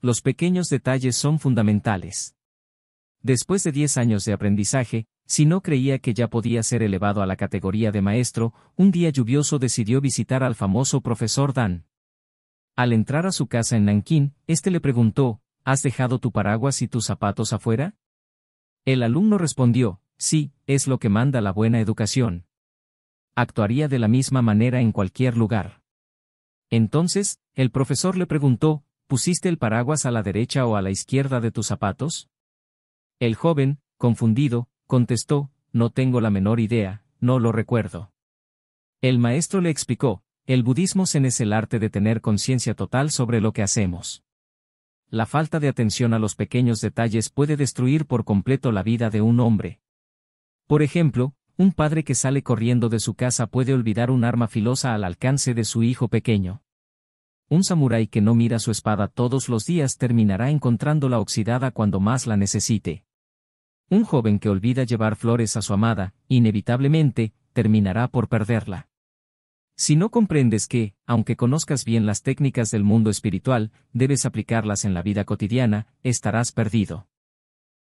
Los pequeños detalles son fundamentales. Después de 10 años de aprendizaje, si no creía que ya podía ser elevado a la categoría de maestro, un día lluvioso decidió visitar al famoso profesor Dan. Al entrar a su casa en Nankín, este le preguntó, ¿Has dejado tu paraguas y tus zapatos afuera? El alumno respondió, sí, es lo que manda la buena educación. Actuaría de la misma manera en cualquier lugar. Entonces, el profesor le preguntó, ¿pusiste el paraguas a la derecha o a la izquierda de tus zapatos? El joven, confundido, contestó, no tengo la menor idea, no lo recuerdo. El maestro le explicó, el budismo zen es el arte de tener conciencia total sobre lo que hacemos. La falta de atención a los pequeños detalles puede destruir por completo la vida de un hombre. Por ejemplo, un padre que sale corriendo de su casa puede olvidar un arma filosa al alcance de su hijo pequeño. Un samurái que no mira su espada todos los días terminará encontrándola oxidada cuando más la necesite. Un joven que olvida llevar flores a su amada, inevitablemente, terminará por perderla. Si no comprendes que, aunque conozcas bien las técnicas del mundo espiritual, debes aplicarlas en la vida cotidiana, estarás perdido.